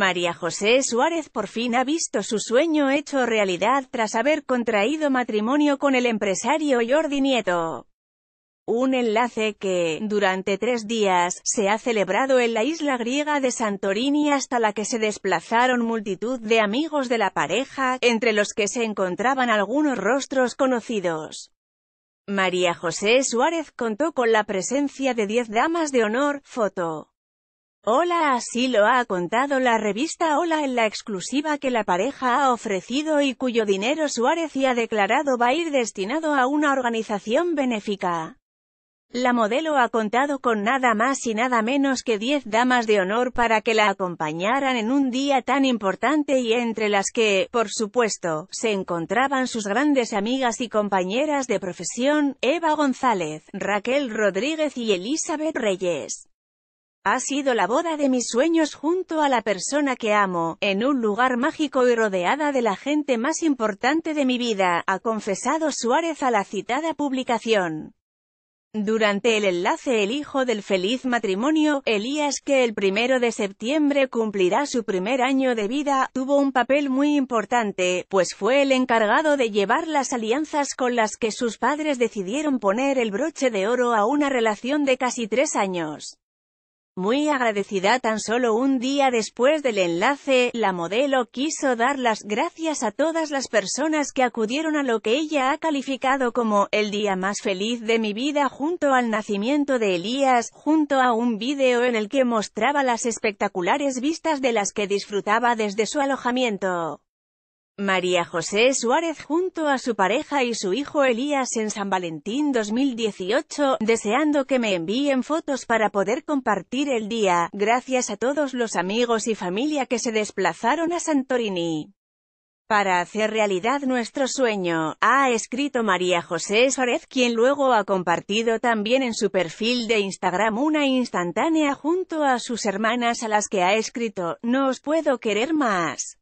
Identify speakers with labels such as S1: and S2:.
S1: María José Suárez por fin ha visto su sueño hecho realidad tras haber contraído matrimonio con el empresario Jordi Nieto. Un enlace que, durante tres días, se ha celebrado en la isla griega de Santorini hasta la que se desplazaron multitud de amigos de la pareja, entre los que se encontraban algunos rostros conocidos. María José Suárez contó con la presencia de diez damas de honor, foto. Hola así lo ha contado la revista Hola en la exclusiva que la pareja ha ofrecido y cuyo dinero Suárez y ha declarado va a ir destinado a una organización benéfica. La modelo ha contado con nada más y nada menos que 10 damas de honor para que la acompañaran en un día tan importante y entre las que, por supuesto, se encontraban sus grandes amigas y compañeras de profesión, Eva González, Raquel Rodríguez y Elizabeth Reyes. Ha sido la boda de mis sueños junto a la persona que amo, en un lugar mágico y rodeada de la gente más importante de mi vida, ha confesado Suárez a la citada publicación. Durante el enlace el hijo del feliz matrimonio, Elías que el primero de septiembre cumplirá su primer año de vida, tuvo un papel muy importante, pues fue el encargado de llevar las alianzas con las que sus padres decidieron poner el broche de oro a una relación de casi tres años. Muy agradecida tan solo un día después del enlace, la modelo quiso dar las gracias a todas las personas que acudieron a lo que ella ha calificado como «el día más feliz de mi vida» junto al nacimiento de Elías, junto a un vídeo en el que mostraba las espectaculares vistas de las que disfrutaba desde su alojamiento. María José Suárez junto a su pareja y su hijo Elías en San Valentín 2018, deseando que me envíen fotos para poder compartir el día, gracias a todos los amigos y familia que se desplazaron a Santorini. Para hacer realidad nuestro sueño, ha escrito María José Suárez quien luego ha compartido también en su perfil de Instagram una instantánea junto a sus hermanas a las que ha escrito, no os puedo querer más.